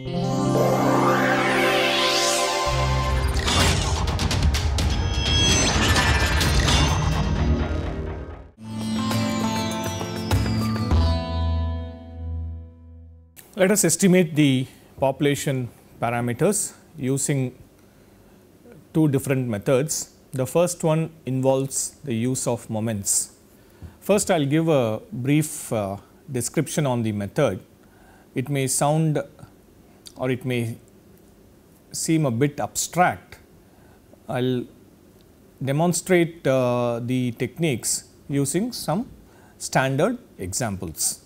Let us estimate the population parameters using two different methods. The first one involves the use of moments. First, I will give a brief uh, description on the method. It may sound or it may seem a bit abstract, I will demonstrate uh, the techniques using some standard examples.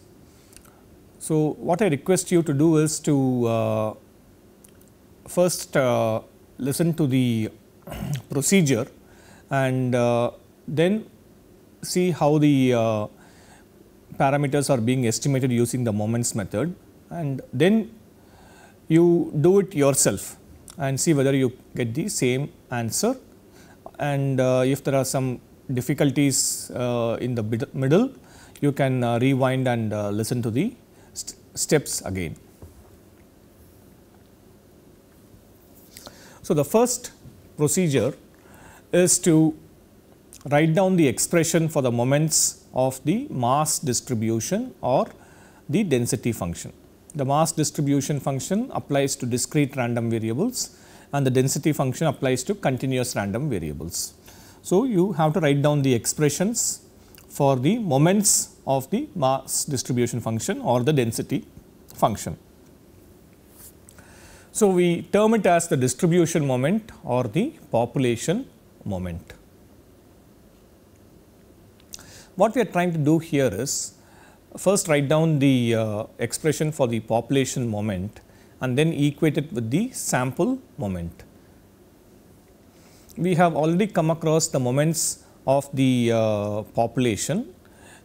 So, what I request you to do is to uh, first uh, listen to the procedure and uh, then see how the uh, parameters are being estimated using the moments method and then you do it yourself and see whether you get the same answer and uh, if there are some difficulties uh, in the middle you can uh, rewind and uh, listen to the st steps again. So, the first procedure is to write down the expression for the moments of the mass distribution or the density function the mass distribution function applies to discrete random variables and the density function applies to continuous random variables. So, you have to write down the expressions for the moments of the mass distribution function or the density function. So, we term it as the distribution moment or the population moment. What we are trying to do here is first write down the uh, expression for the population moment and then equate it with the sample moment. We have already come across the moments of the uh, population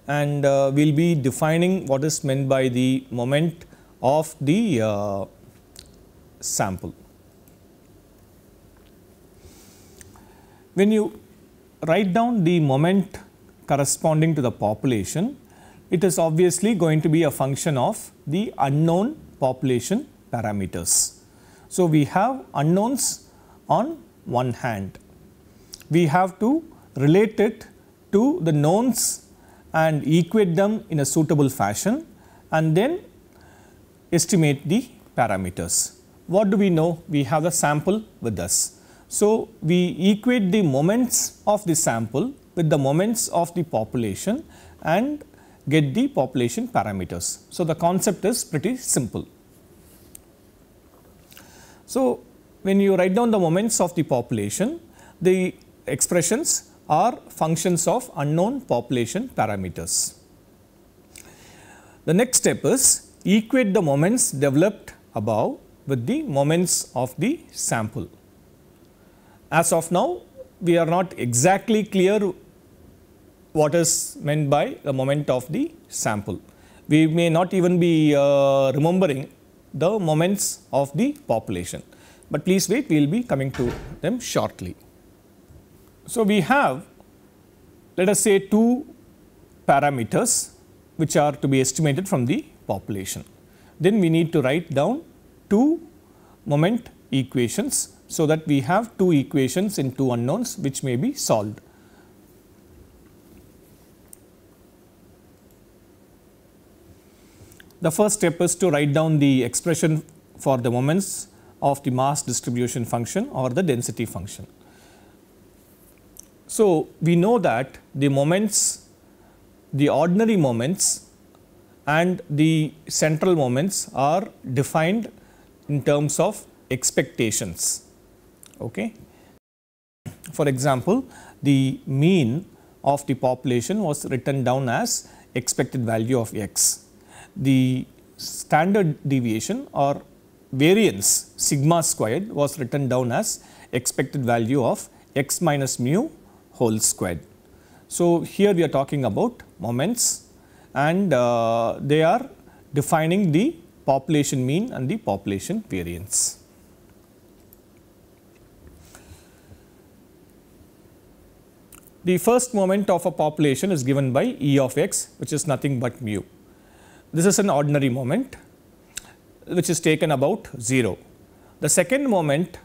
and uh, we will be defining what is meant by the moment of the uh, sample. When you write down the moment corresponding to the population, it is obviously going to be a function of the unknown population parameters. So, we have unknowns on one hand. We have to relate it to the knowns and equate them in a suitable fashion and then estimate the parameters. What do we know? We have the sample with us. So, we equate the moments of the sample with the moments of the population and get the population parameters. So, the concept is pretty simple. So, when you write down the moments of the population, the expressions are functions of unknown population parameters. The next step is equate the moments developed above with the moments of the sample. As of now, we are not exactly clear what is meant by the moment of the sample. We may not even be uh, remembering the moments of the population, but please wait we will be coming to them shortly. So, we have let us say two parameters which are to be estimated from the population. Then we need to write down two moment equations so that we have two equations in two unknowns which may be solved. The first step is to write down the expression for the moments of the mass distribution function or the density function. So, we know that the moments, the ordinary moments and the central moments are defined in terms of expectations. Okay. For example, the mean of the population was written down as expected value of x the standard deviation or variance sigma squared was written down as expected value of x minus mu whole squared. So, here we are talking about moments and uh, they are defining the population mean and the population variance. The first moment of a population is given by E of x which is nothing but mu. This is an ordinary moment which is taken about 0. The second moment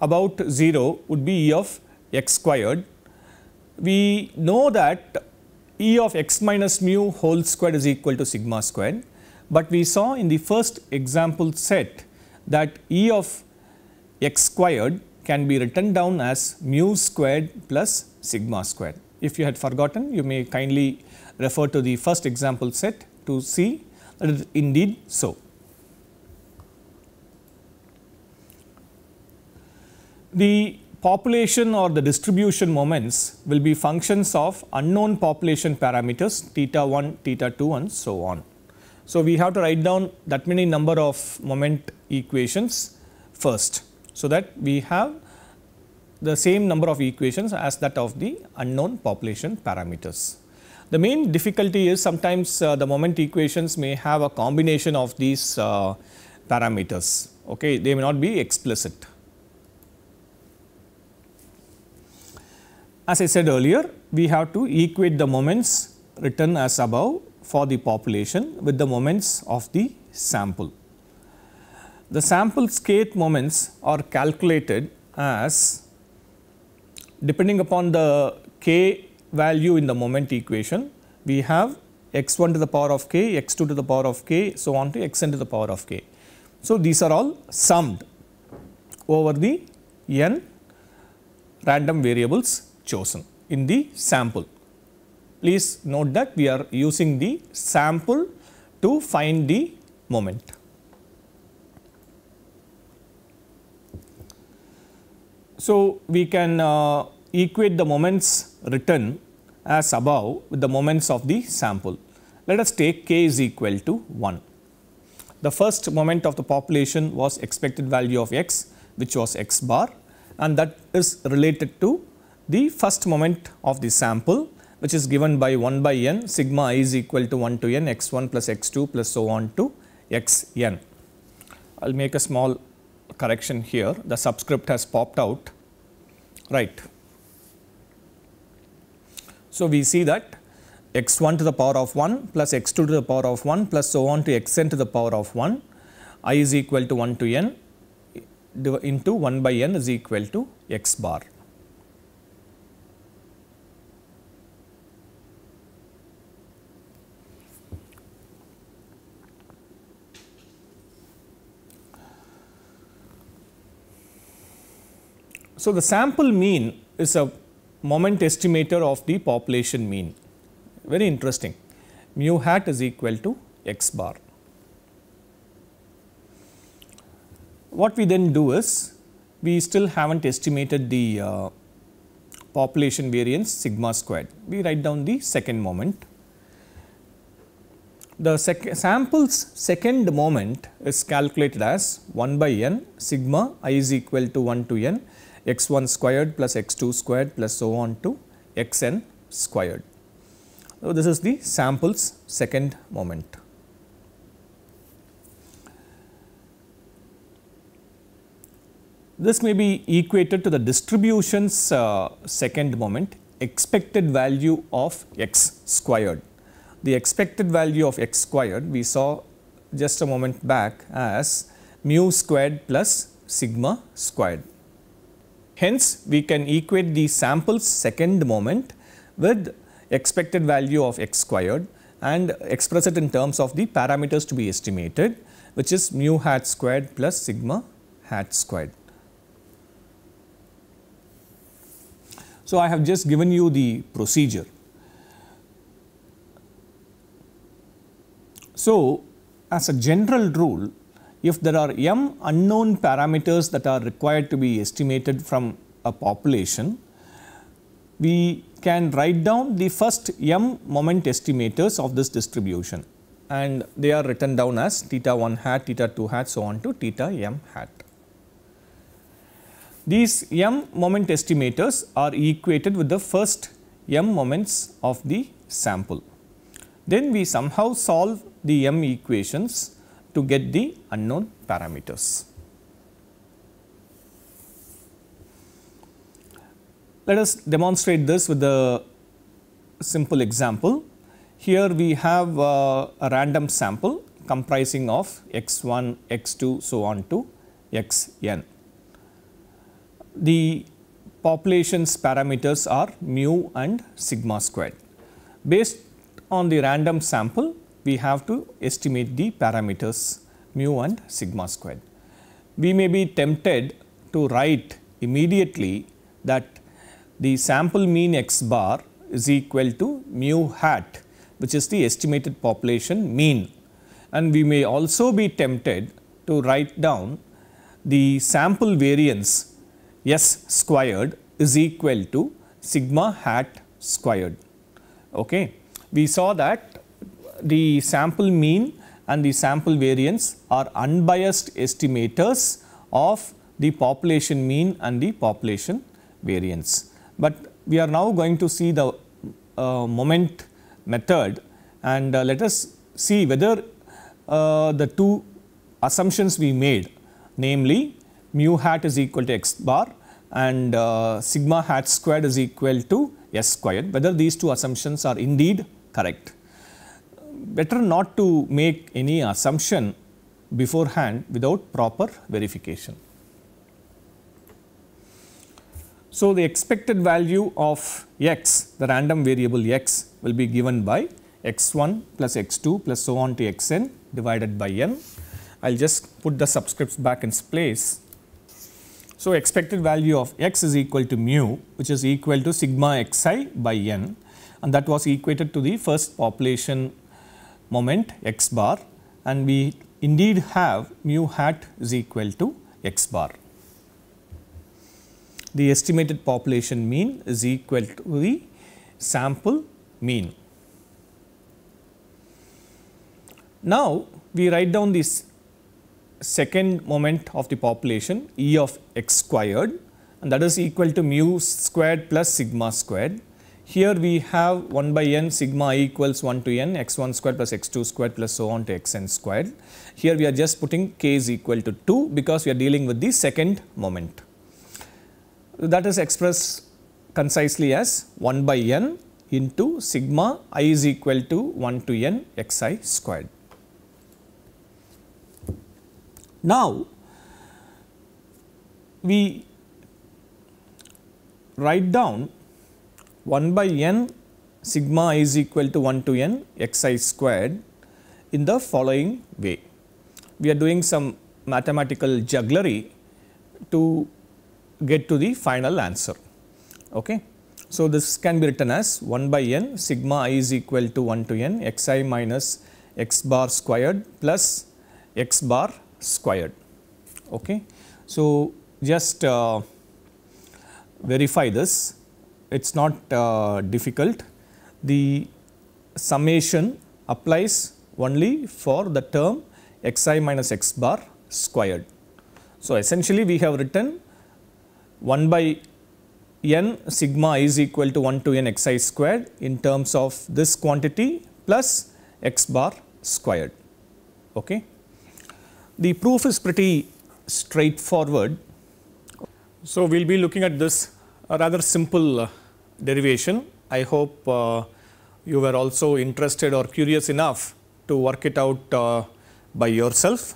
about 0 would be E of x squared. We know that E of x minus mu whole squared is equal to sigma squared, but we saw in the first example set that E of x squared can be written down as mu squared plus sigma squared. If you had forgotten, you may kindly refer to the first example set to see it is indeed so. The population or the distribution moments will be functions of unknown population parameters theta 1, theta 2 and so on. So, we have to write down that many number of moment equations first. So, that we have the same number of equations as that of the unknown population parameters. The main difficulty is sometimes uh, the moment equations may have a combination of these uh, parameters, okay? they may not be explicit. As I said earlier, we have to equate the moments written as above for the population with the moments of the sample. The sample skate moments are calculated as depending upon the k value in the moment equation, we have x1 to the power of k, x2 to the power of k, so on to xn to the power of k. So, these are all summed over the n random variables chosen in the sample. Please note that we are using the sample to find the moment. So, we can uh, equate the moments written as above with the moments of the sample. Let us take k is equal to 1. The first moment of the population was expected value of x which was x bar and that is related to the first moment of the sample which is given by 1 by n sigma i is equal to 1 to n x1 plus x2 plus so on to xn. I will make a small correction here the subscript has popped out right. So, we see that x1 to the power of 1 plus x2 to the power of 1 plus so on to xn to the power of 1 i is equal to 1 to n into 1 by n is equal to x bar. So, the sample mean is a moment estimator of the population mean. Very interesting. Mu hat is equal to x bar. What we then do is, we still have not estimated the uh, population variance sigma squared. We write down the second moment. The sec sample's second moment is calculated as 1 by n sigma i is equal to 1 to n x1 squared plus x2 squared plus so on to xn squared. So, this is the sample's second moment. This may be equated to the distribution's uh, second moment expected value of x squared. The expected value of x squared we saw just a moment back as mu squared plus sigma squared. Hence, we can equate the sample's second moment with expected value of x squared and express it in terms of the parameters to be estimated which is mu hat squared plus sigma hat squared. So, I have just given you the procedure. So, as a general rule if there are m unknown parameters that are required to be estimated from a population, we can write down the first m moment estimators of this distribution and they are written down as theta 1 hat, theta 2 hat so on to theta m hat. These m moment estimators are equated with the first m moments of the sample. Then we somehow solve the m equations to get the unknown parameters. Let us demonstrate this with a simple example. Here we have uh, a random sample comprising of x1, x2 so on to xn. The population's parameters are mu and sigma squared. Based on the random sample, we have to estimate the parameters mu and sigma squared. We may be tempted to write immediately that the sample mean x bar is equal to mu hat which is the estimated population mean and we may also be tempted to write down the sample variance S squared is equal to sigma hat squared. Okay. We saw that the sample mean and the sample variance are unbiased estimators of the population mean and the population variance. But we are now going to see the uh, moment method and uh, let us see whether uh, the two assumptions we made namely mu hat is equal to x bar and uh, sigma hat squared is equal to s squared whether these two assumptions are indeed correct better not to make any assumption beforehand without proper verification. So, the expected value of x, the random variable x will be given by x1 plus x2 plus so on to xn divided by n. I will just put the subscripts back in place. So, expected value of x is equal to mu which is equal to sigma xi by n and that was equated to the first population moment x bar and we indeed have mu hat is equal to x bar. The estimated population mean is equal to the sample mean. Now, we write down this second moment of the population E of x squared and that is equal to mu squared plus sigma squared here we have 1 by n sigma i equals 1 to n x1 square plus x2 square plus so on to xn square. Here we are just putting k is equal to 2 because we are dealing with the second moment. That is expressed concisely as 1 by n into sigma i is equal to 1 to n xi squared. Now, we write down 1 by n sigma is equal to 1 to n xi squared in the following way. We are doing some mathematical jugglery to get to the final answer. Okay. So, this can be written as 1 by n sigma i is equal to 1 to n xi minus x bar squared plus x bar squared. Okay. So, just uh, verify this it is not uh, difficult. The summation applies only for the term xi minus x bar squared. So, essentially we have written 1 by n sigma is equal to 1 to n xi squared in terms of this quantity plus x bar squared. Okay. The proof is pretty straightforward. So, we will be looking at this rather simple uh, derivation. I hope uh, you were also interested or curious enough to work it out uh, by yourself.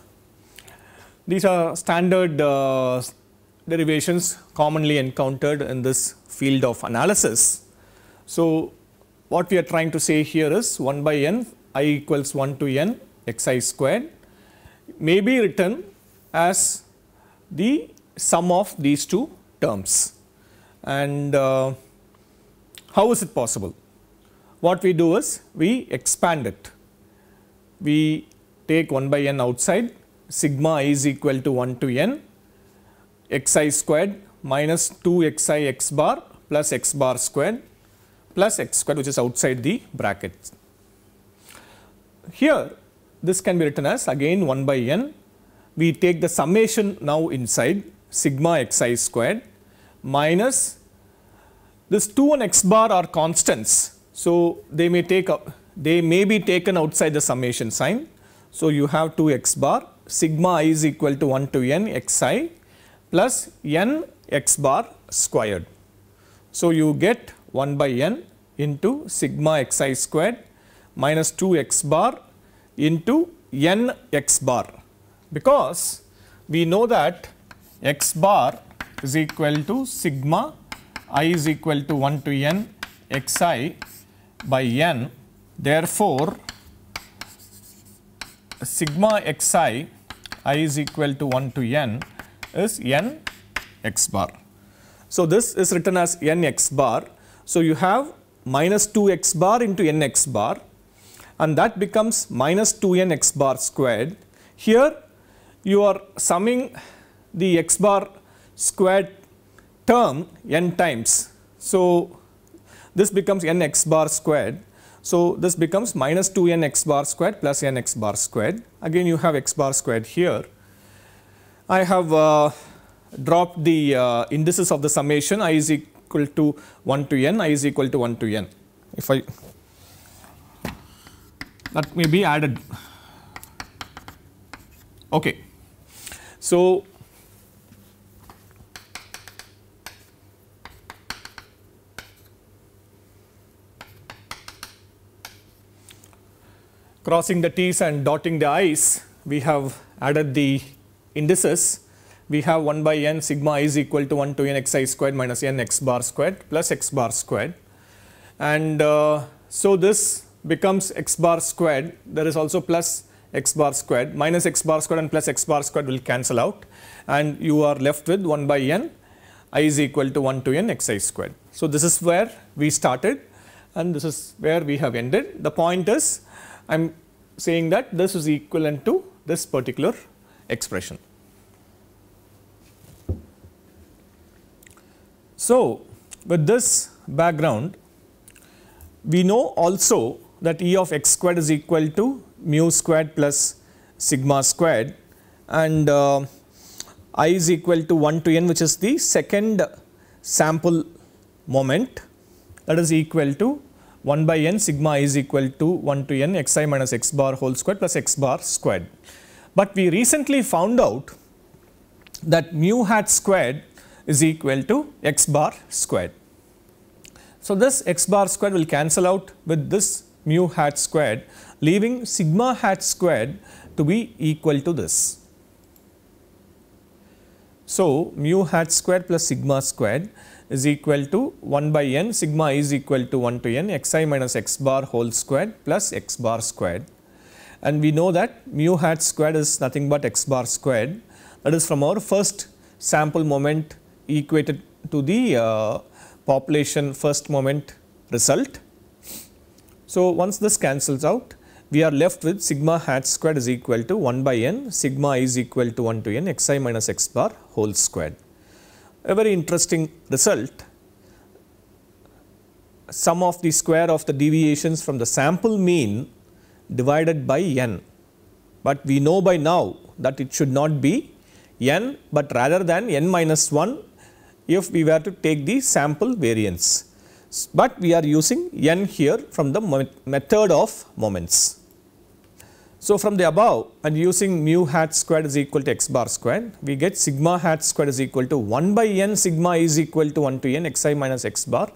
These are standard uh, derivations commonly encountered in this field of analysis. So, what we are trying to say here is 1 by n i equals 1 to n x i squared may be written as the sum of these two terms and uh, how is it possible? What we do is we expand it. We take 1 by n outside, sigma i is equal to 1 to n, xi squared minus 2xi x bar plus x bar squared plus x squared which is outside the brackets. Here this can be written as again 1 by n, we take the summation now inside sigma xi squared minus this 2 and x bar are constants. So they may take up, they may be taken outside the summation sign. So you have 2 x bar, sigma i is equal to 1 to n xi plus n x bar squared. So you get 1 by n into sigma xi squared minus 2 x bar into n x bar because we know that x bar is equal to sigma i is equal to 1 to n xi by n. Therefore, sigma xi i is equal to 1 to n is n x bar. So, this is written as n x bar. So, you have minus 2 x bar into n x bar and that becomes minus 2 n x bar squared. Here you are summing the x bar squared term n times. So, this becomes n x bar squared. So, this becomes minus 2 n x bar squared plus n x bar squared. Again you have x bar squared here. I have uh, dropped the uh, indices of the summation i is equal to 1 to n, i is equal to 1 to n. If I that may be added. Okay. So, crossing the T's and dotting the I's, we have added the indices. We have 1 by n sigma i is equal to 1 to n x i squared minus n x bar squared plus x bar squared. And uh, so this becomes x bar squared. There is also plus x bar squared minus x bar squared and plus x bar squared will cancel out and you are left with 1 by n i is equal to 1 to n x i squared. So, this is where we started and this is where we have ended. The point is I am saying that this is equivalent to this particular expression. So, with this background, we know also that E of x squared is equal to mu squared plus sigma squared and uh, i is equal to 1 to n which is the second sample moment that is equal to 1 by n sigma is equal to 1 to n xi minus x bar whole squared plus x bar squared. But we recently found out that mu hat squared is equal to x bar squared. So, this x bar squared will cancel out with this mu hat squared leaving sigma hat squared to be equal to this. So, mu hat squared plus sigma squared is equal to 1 by n sigma is equal to 1 to n xi minus x bar whole squared plus x bar squared. And we know that mu hat squared is nothing but x bar squared that is from our first sample moment equated to the uh, population first moment result. So, once this cancels out we are left with sigma hat squared is equal to 1 by n sigma is equal to 1 to n xi minus x bar whole squared a very interesting result. Sum of the square of the deviations from the sample mean divided by n, but we know by now that it should not be n, but rather than n minus 1 if we were to take the sample variance, but we are using n here from the method of moments. So from the above and using mu hat squared is equal to x bar squared, we get sigma hat squared is equal to 1 by n sigma is equal to 1 to n xi minus x bar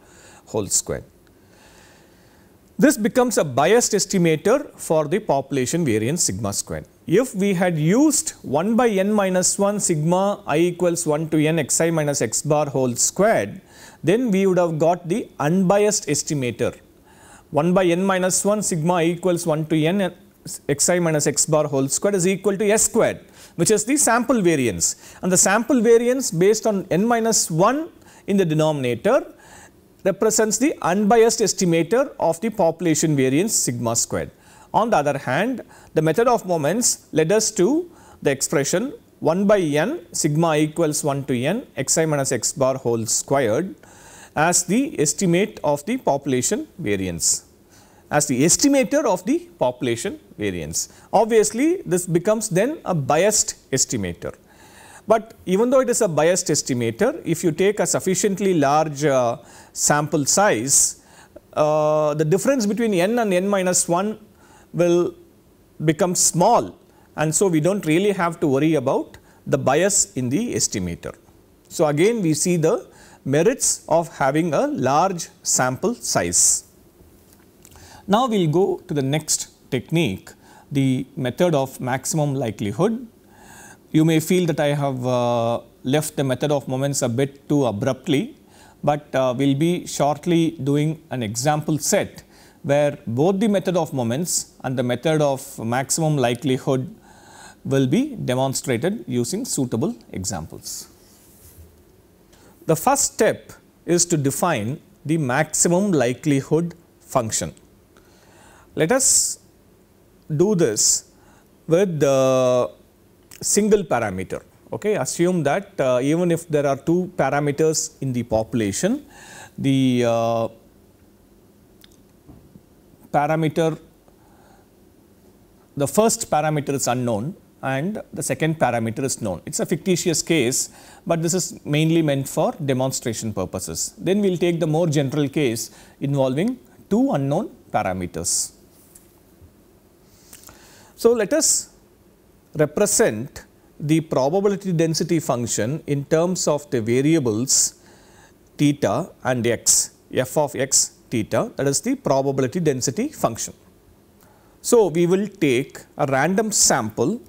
whole squared. This becomes a biased estimator for the population variance sigma squared. If we had used 1 by n minus 1 sigma i equals 1 to n xi minus x bar whole squared, then we would have got the unbiased estimator 1 by n minus 1 sigma i equals 1 to n xi minus x bar whole squared is equal to s squared which is the sample variance and the sample variance based on n minus 1 in the denominator represents the unbiased estimator of the population variance sigma squared. On the other hand, the method of moments led us to the expression 1 by n sigma equals 1 to n xi minus x bar whole squared as the estimate of the population variance as the estimator of the population variance. Obviously, this becomes then a biased estimator. But even though it is a biased estimator, if you take a sufficiently large uh, sample size, uh, the difference between n and n minus 1 will become small and so we do not really have to worry about the bias in the estimator. So, again we see the merits of having a large sample size. Now we will go to the next technique, the method of maximum likelihood. You may feel that I have uh, left the method of moments a bit too abruptly, but uh, we will be shortly doing an example set where both the method of moments and the method of maximum likelihood will be demonstrated using suitable examples. The first step is to define the maximum likelihood function. Let us do this with the single parameter. Okay, assume that uh, even if there are two parameters in the population, the uh, parameter, the first parameter is unknown and the second parameter is known. It is a fictitious case, but this is mainly meant for demonstration purposes. Then we will take the more general case involving two unknown parameters. So, let us represent the probability density function in terms of the variables theta and x, f of x theta that is the probability density function. So, we will take a random sample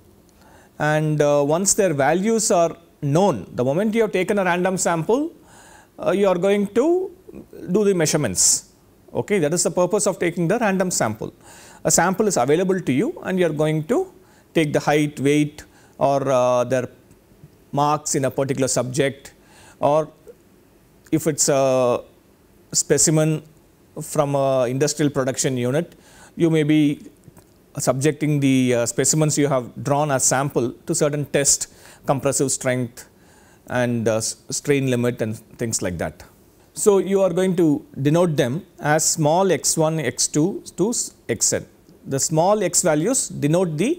and uh, once their values are known, the moment you have taken a random sample, uh, you are going to do the measurements. Okay, that is the purpose of taking the random sample a sample is available to you and you are going to take the height, weight or uh, their marks in a particular subject or if it is a specimen from a industrial production unit, you may be subjecting the uh, specimens you have drawn as sample to certain test compressive strength and uh, strain limit and things like that. So, you are going to denote them as small x1, x2 to xn. The small x values denote the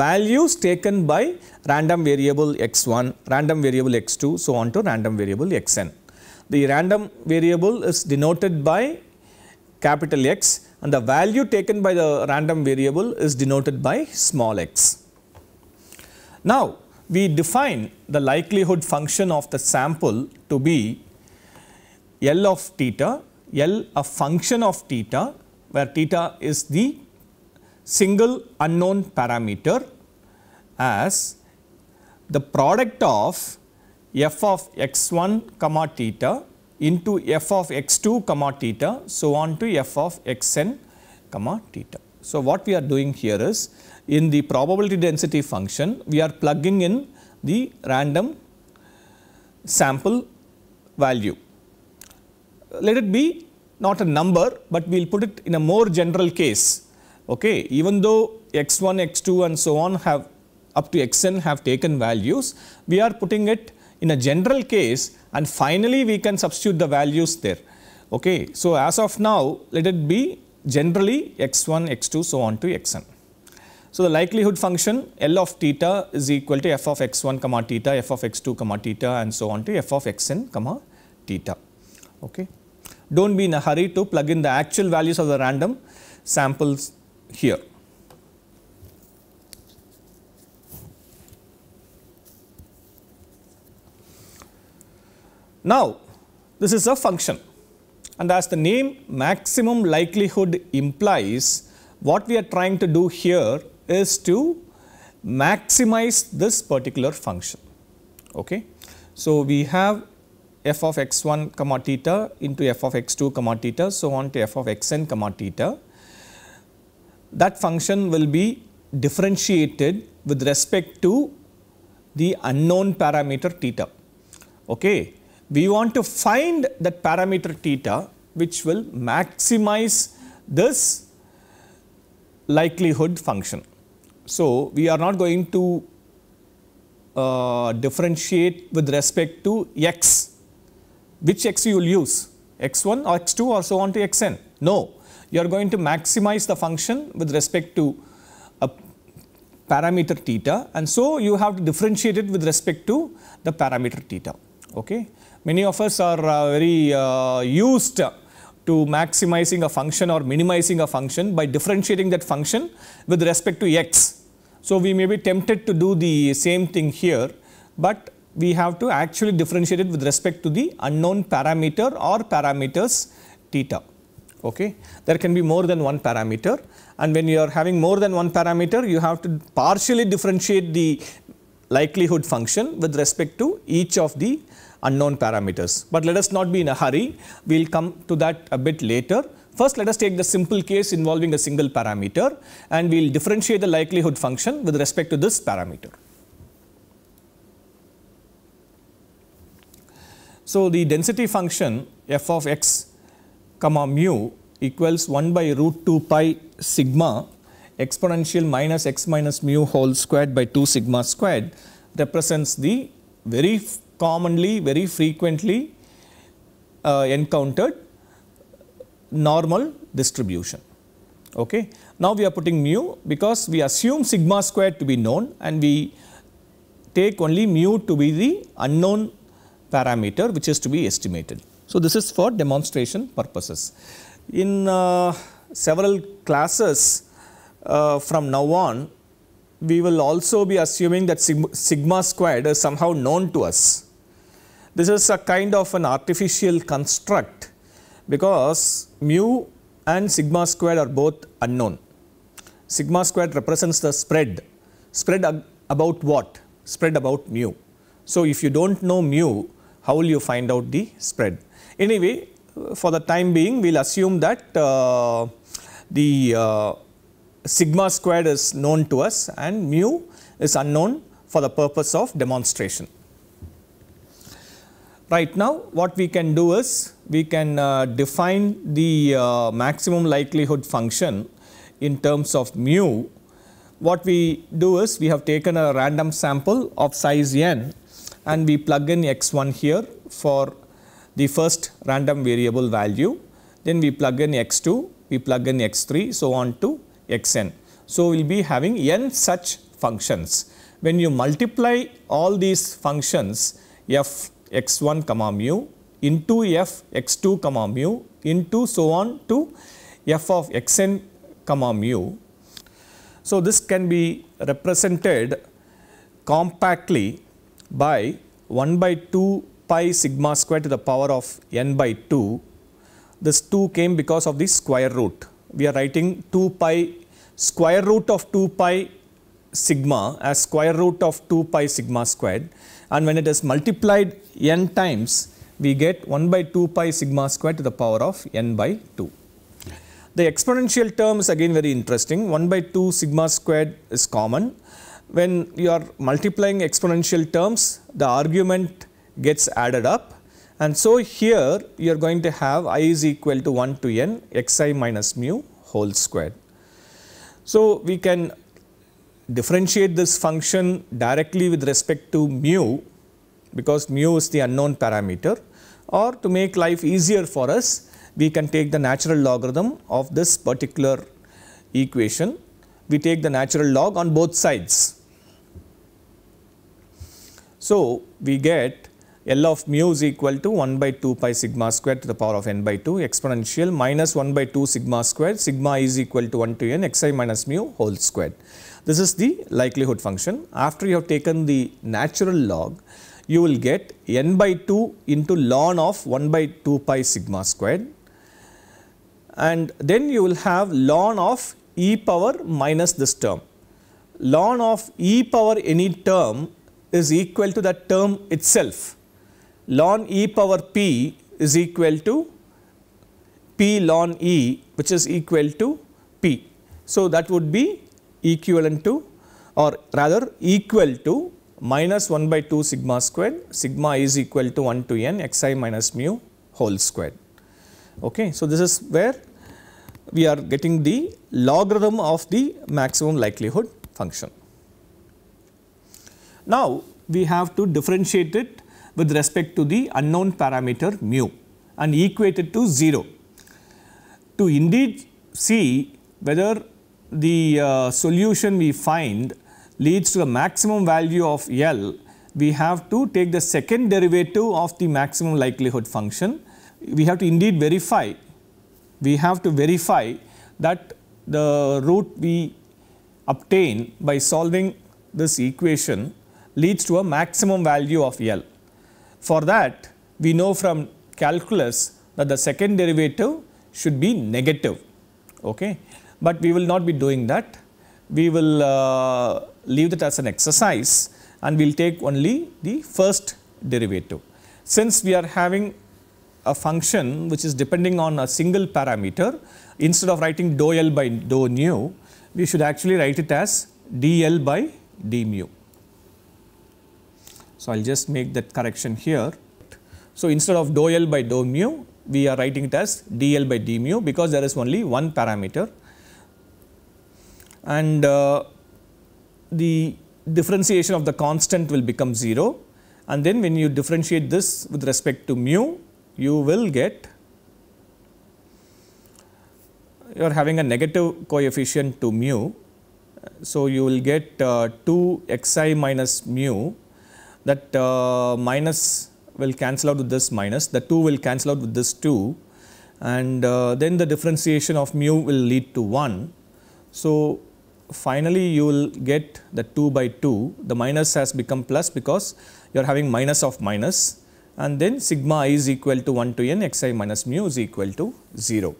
values taken by random variable x1, random variable x2, so on to random variable xn. The random variable is denoted by capital X and the value taken by the random variable is denoted by small x. Now, we define the likelihood function of the sample to be L of theta, L a function of theta where theta is the single unknown parameter as the product of f of x1 comma theta into f of x2 comma theta so on to f of xn comma theta. So, what we are doing here is in the probability density function we are plugging in the random sample value let it be not a number, but we will put it in a more general case. Okay, even though x1, x2 and so on have up to xn have taken values, we are putting it in a general case and finally we can substitute the values there. Okay, so as of now, let it be generally x1, x2, so on to xn. So the likelihood function L of theta is equal to f of x1 comma theta, f of x2 comma theta and so on to f of xn comma theta. Okay do not be in a hurry to plug in the actual values of the random samples here. Now, this is a function and as the name maximum likelihood implies, what we are trying to do here is to maximize this particular function. Okay? So, we have f of x1 comma theta into f of x2 comma theta so on to f of xn comma theta. That function will be differentiated with respect to the unknown parameter theta. Okay. We want to find that parameter theta which will maximize this likelihood function. So, we are not going to uh, differentiate with respect to x which x you will use, x1 or x2 or so on to xn. No, you are going to maximize the function with respect to a parameter theta and so you have to differentiate it with respect to the parameter theta. Okay. Many of us are uh, very uh, used to maximizing a function or minimizing a function by differentiating that function with respect to x. So, we may be tempted to do the same thing here, but we have to actually differentiate it with respect to the unknown parameter or parameters theta. Okay. There can be more than one parameter and when you are having more than one parameter you have to partially differentiate the likelihood function with respect to each of the unknown parameters. But let us not be in a hurry, we will come to that a bit later. First let us take the simple case involving a single parameter and we will differentiate the likelihood function with respect to this parameter. So, the density function f of x comma mu equals 1 by root 2 pi sigma exponential minus x minus mu whole squared by 2 sigma squared represents the very commonly very frequently uh, encountered normal distribution. Okay. Now, we are putting mu because we assume sigma squared to be known and we take only mu to be the unknown parameter which is to be estimated. So, this is for demonstration purposes. In uh, several classes uh, from now on, we will also be assuming that sigma, sigma squared is somehow known to us. This is a kind of an artificial construct because mu and sigma squared are both unknown. Sigma squared represents the spread. Spread about what? Spread about mu. So, if you do not know mu, how will you find out the spread. Anyway, for the time being we will assume that uh, the uh, sigma squared is known to us and mu is unknown for the purpose of demonstration. Right now what we can do is we can uh, define the uh, maximum likelihood function in terms of mu. What we do is we have taken a random sample of size n and we plug in x1 here for the first random variable value. Then we plug in x2, we plug in x3, so on to xn. So, we will be having n such functions. When you multiply all these functions f x1 comma mu into f x2 comma mu into so on to f of xn comma mu. So, this can be represented compactly by 1 by 2 pi sigma square to the power of n by 2. This 2 came because of the square root. We are writing 2 pi square root of 2 pi sigma as square root of 2 pi sigma squared and when it is multiplied n times we get 1 by 2 pi sigma squared to the power of n by 2. The exponential term is again very interesting 1 by 2 sigma squared is common when you are multiplying exponential terms, the argument gets added up. And so here you are going to have i is equal to 1 to n xi minus mu whole squared. So we can differentiate this function directly with respect to mu because mu is the unknown parameter or to make life easier for us we can take the natural logarithm of this particular equation. We take the natural log on both sides so, we get L of mu is equal to 1 by 2 pi sigma square to the power of n by 2 exponential minus 1 by 2 sigma square sigma is equal to 1 to n xi minus mu whole square. This is the likelihood function. After you have taken the natural log, you will get n by 2 into ln of 1 by 2 pi sigma square and then you will have ln of e power minus this term. Ln of e power any term is equal to that term itself. Ln e power p is equal to p ln e which is equal to p. So, that would be equivalent to or rather equal to minus 1 by 2 sigma square sigma is equal to 1 to n xi minus mu whole square. Okay. So, this is where we are getting the logarithm of the maximum likelihood function. Now, we have to differentiate it with respect to the unknown parameter mu and equate it to 0 to indeed see whether the uh, solution we find leads to the maximum value of L, we have to take the second derivative of the maximum likelihood function. We have to indeed verify, we have to verify that the root we obtain by solving this equation leads to a maximum value of L. For that, we know from calculus that the second derivative should be negative, okay. but we will not be doing that. We will uh, leave that as an exercise and we will take only the first derivative. Since we are having a function which is depending on a single parameter, instead of writing dou L by dou nu, we should actually write it as dl by d mu. So, I will just make that correction here. So, instead of dou L by dou mu, we are writing it as dl by d mu because there is only one parameter and uh, the differentiation of the constant will become 0 and then when you differentiate this with respect to mu you will get you are having a negative coefficient to mu. So, you will get uh, 2 xi minus mu that uh, minus will cancel out with this minus, the 2 will cancel out with this 2 and uh, then the differentiation of mu will lead to 1. So, finally you will get the 2 by 2, the minus has become plus because you are having minus of minus and then sigma i is equal to 1 to n xi minus mu is equal to 0.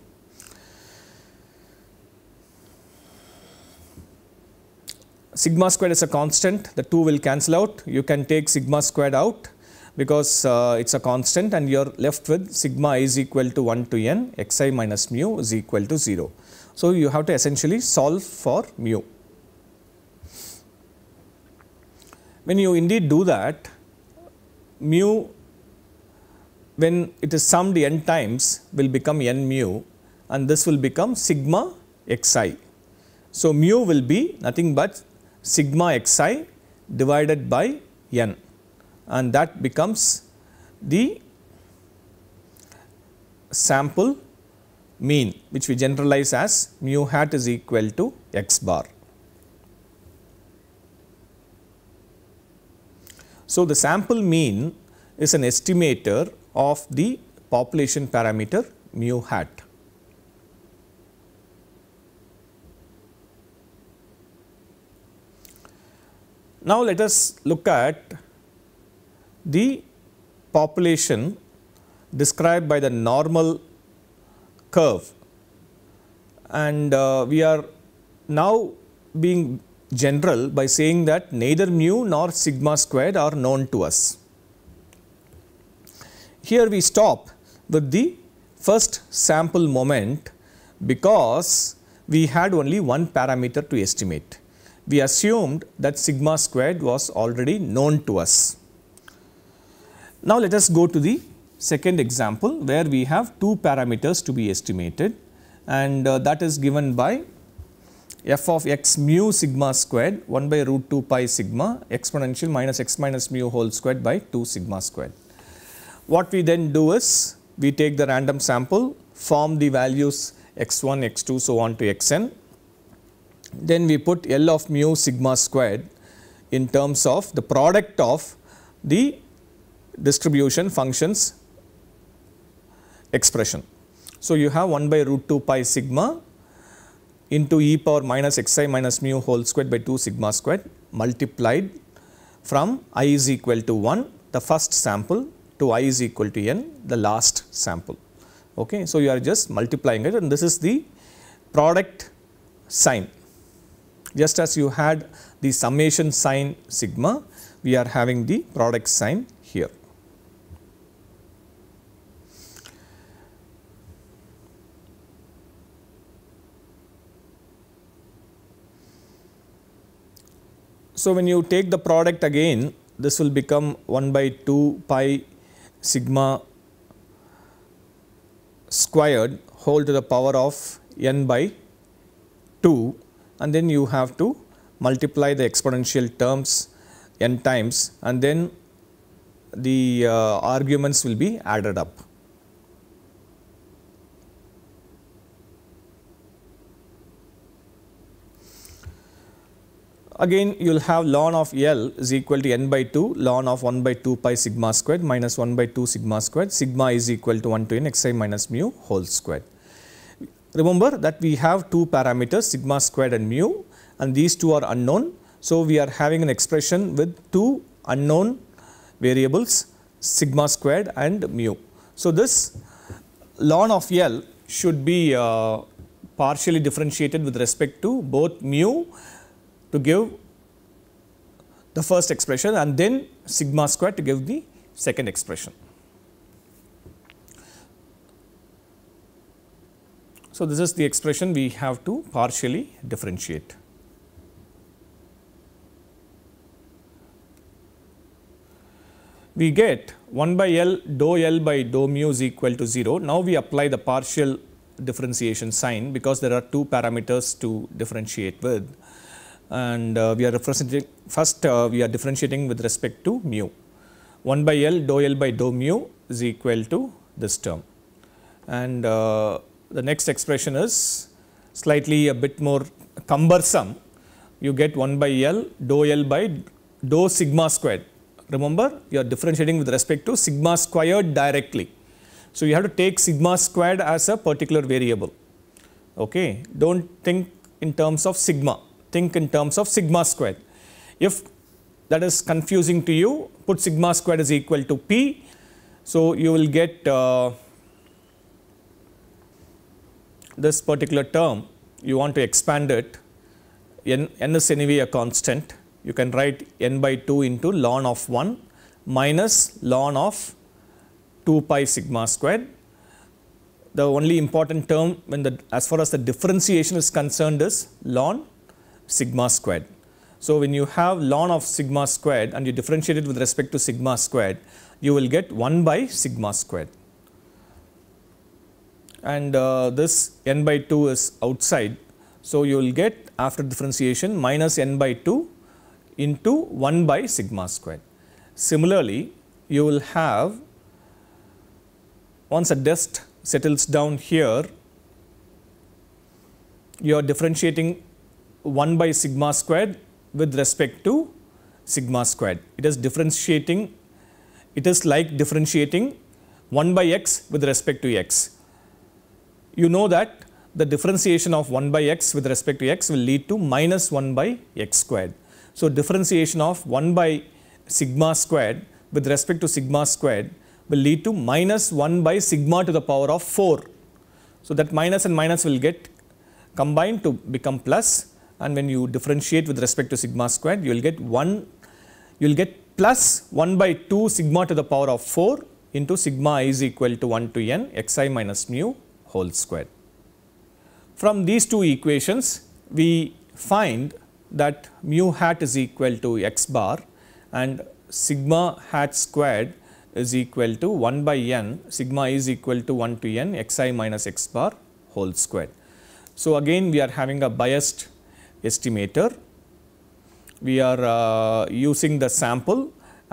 sigma squared is a constant, the 2 will cancel out. You can take sigma squared out because uh, it is a constant and you are left with sigma is equal to 1 to n xi minus mu is equal to 0. So, you have to essentially solve for mu. When you indeed do that, mu when it is summed n times will become n mu and this will become sigma xi. So, mu will be nothing but sigma xi divided by n and that becomes the sample mean which we generalize as mu hat is equal to x bar. So, the sample mean is an estimator of the population parameter mu hat. Now, let us look at the population described by the normal curve and uh, we are now being general by saying that neither mu nor sigma squared are known to us. Here we stop with the first sample moment because we had only one parameter to estimate we assumed that sigma squared was already known to us. Now, let us go to the second example where we have two parameters to be estimated and uh, that is given by f of x mu sigma squared 1 by root 2 pi sigma exponential minus x minus mu whole squared by 2 sigma squared. What we then do is we take the random sample form the values x1, x2 so on to xn then we put L of mu sigma squared in terms of the product of the distribution functions expression. So, you have 1 by root 2 pi sigma into e power minus xi minus mu whole squared by 2 sigma squared multiplied from i is equal to 1 the first sample to i is equal to n the last sample. Okay. So, you are just multiplying it and this is the product sign just as you had the summation sign sigma, we are having the product sign here. So, when you take the product again, this will become 1 by 2 pi sigma squared whole to the power of n by 2 and then you have to multiply the exponential terms n times and then the uh, arguments will be added up. Again you will have ln of L is equal to n by 2 ln of 1 by 2 pi sigma squared minus 1 by 2 sigma squared sigma is equal to 1 to n xi minus mu whole squared. Remember that we have two parameters sigma squared and mu and these two are unknown. So, we are having an expression with two unknown variables sigma squared and mu. So, this ln of L should be uh, partially differentiated with respect to both mu to give the first expression and then sigma squared to give the second expression. So, this is the expression we have to partially differentiate. We get 1 by L dou L by dou mu is equal to 0. Now, we apply the partial differentiation sign because there are two parameters to differentiate with and uh, we are representing first uh, we are differentiating with respect to mu 1 by L dou L by dou mu is equal to this term and uh, the next expression is slightly a bit more cumbersome. You get 1 by L dou L by dou sigma squared. Remember, you are differentiating with respect to sigma squared directly. So, you have to take sigma squared as a particular variable. Okay. Do not think in terms of sigma, think in terms of sigma squared. If that is confusing to you, put sigma squared is equal to p. So, you will get uh, this particular term, you want to expand it, n, n is anyway a constant, you can write n by 2 into ln of 1 minus ln of 2 pi sigma squared. The only important term when the as far as the differentiation is concerned is ln sigma squared. So, when you have ln of sigma squared and you differentiate it with respect to sigma squared, you will get 1 by sigma squared and uh, this n by 2 is outside. So, you will get after differentiation minus n by 2 into 1 by sigma square. Similarly, you will have once a dust settles down here, you are differentiating 1 by sigma squared with respect to sigma squared. It is differentiating, it is like differentiating 1 by x with respect to x you know that the differentiation of 1 by x with respect to x will lead to minus 1 by x squared. So, differentiation of 1 by sigma squared with respect to sigma squared will lead to minus 1 by sigma to the power of 4. So, that minus and minus will get combined to become plus and when you differentiate with respect to sigma squared you will get 1 you will get plus 1 by 2 sigma to the power of 4 into sigma is equal to 1 to n xi minus mu whole square. From these two equations, we find that mu hat is equal to x bar and sigma hat squared is equal to 1 by n, sigma is equal to 1 to n xi minus x bar whole squared. So, again we are having a biased estimator. We are uh, using the sample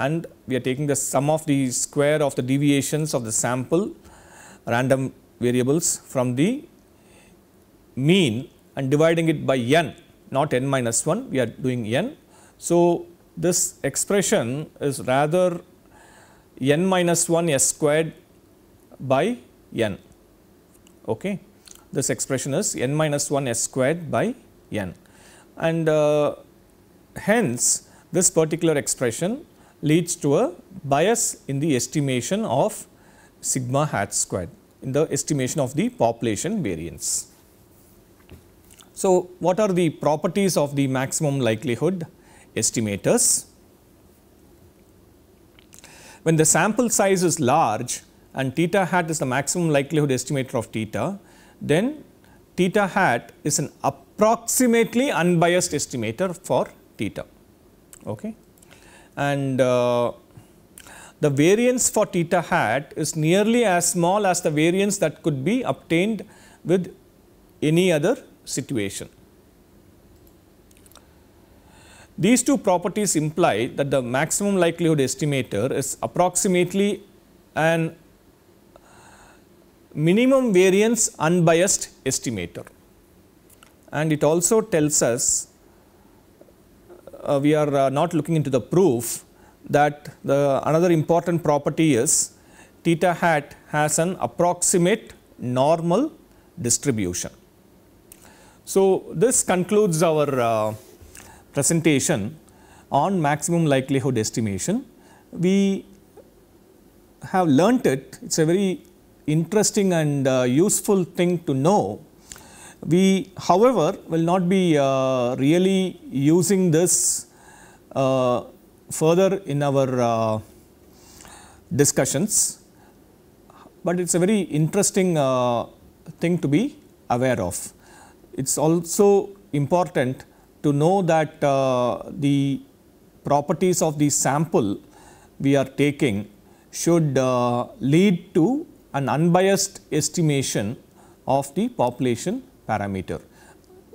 and we are taking the sum of the square of the deviations of the sample random variables from the mean and dividing it by n not n minus 1 we are doing n. So, this expression is rather n minus 1 s squared by n. Okay. This expression is n minus 1 s squared by n and uh, hence this particular expression leads to a bias in the estimation of sigma hat squared in the estimation of the population variance. So, what are the properties of the maximum likelihood estimators? When the sample size is large and theta hat is the maximum likelihood estimator of theta, then theta hat is an approximately unbiased estimator for theta. Okay? And uh, the variance for theta hat is nearly as small as the variance that could be obtained with any other situation. These two properties imply that the maximum likelihood estimator is approximately an minimum variance unbiased estimator. And it also tells us uh, we are uh, not looking into the proof, that the another important property is theta hat has an approximate normal distribution. So, this concludes our uh, presentation on maximum likelihood estimation. We have learnt it, it is a very interesting and uh, useful thing to know. We however, will not be uh, really using this uh, further in our uh, discussions, but it is a very interesting uh, thing to be aware of. It is also important to know that uh, the properties of the sample we are taking should uh, lead to an unbiased estimation of the population parameter.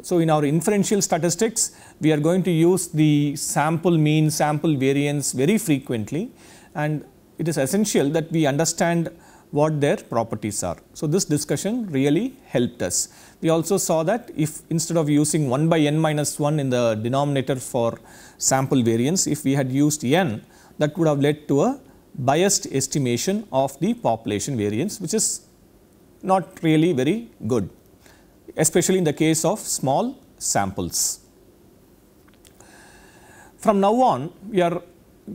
So in our inferential statistics, we are going to use the sample mean, sample variance very frequently and it is essential that we understand what their properties are. So this discussion really helped us. We also saw that if instead of using 1 by n minus 1 in the denominator for sample variance, if we had used n, that would have led to a biased estimation of the population variance, which is not really very good especially in the case of small samples. From now on, we are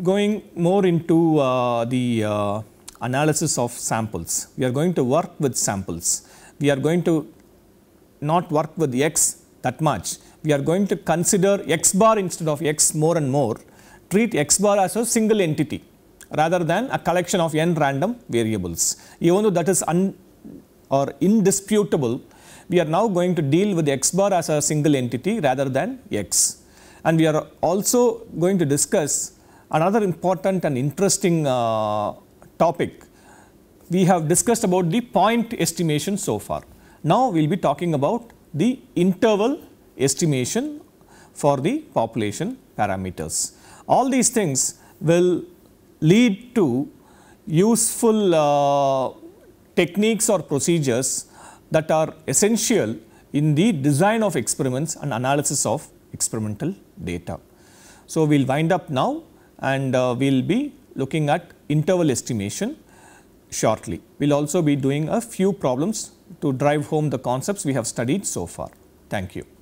going more into uh, the uh, analysis of samples. We are going to work with samples. We are going to not work with x that much. We are going to consider x bar instead of x more and more, treat x bar as a single entity rather than a collection of n random variables. Even though that is un or indisputable we are now going to deal with x bar as a single entity rather than x. And we are also going to discuss another important and interesting uh, topic. We have discussed about the point estimation so far. Now we will be talking about the interval estimation for the population parameters. All these things will lead to useful uh, techniques or procedures that are essential in the design of experiments and analysis of experimental data. So, we will wind up now and uh, we will be looking at interval estimation shortly. We will also be doing a few problems to drive home the concepts we have studied so far. Thank you.